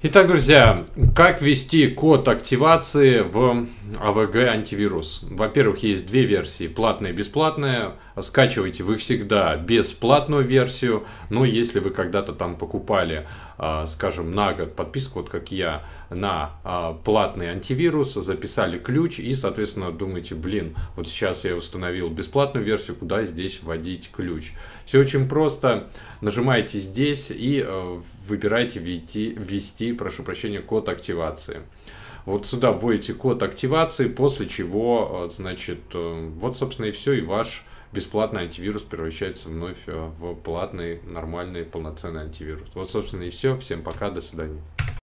Итак, друзья, как ввести код активации в АВГ антивирус. Во-первых, есть две версии, платная и бесплатная. Скачивайте вы всегда бесплатную версию, но если вы когда-то там покупали, а, скажем, на год подписку, вот как я, на а, платный антивирус, записали ключ и, соответственно, думаете, блин, вот сейчас я установил бесплатную версию, куда здесь вводить ключ. Все очень просто. Нажимаете здесь и э, выбираете ввести, ввести прошу прощения, код активации. Вот сюда вводите код активации, после чего, э, значит, э, вот, собственно, и все, и ваш бесплатный антивирус превращается вновь э, в платный, нормальный, полноценный антивирус. Вот, собственно, и все. Всем пока, до свидания.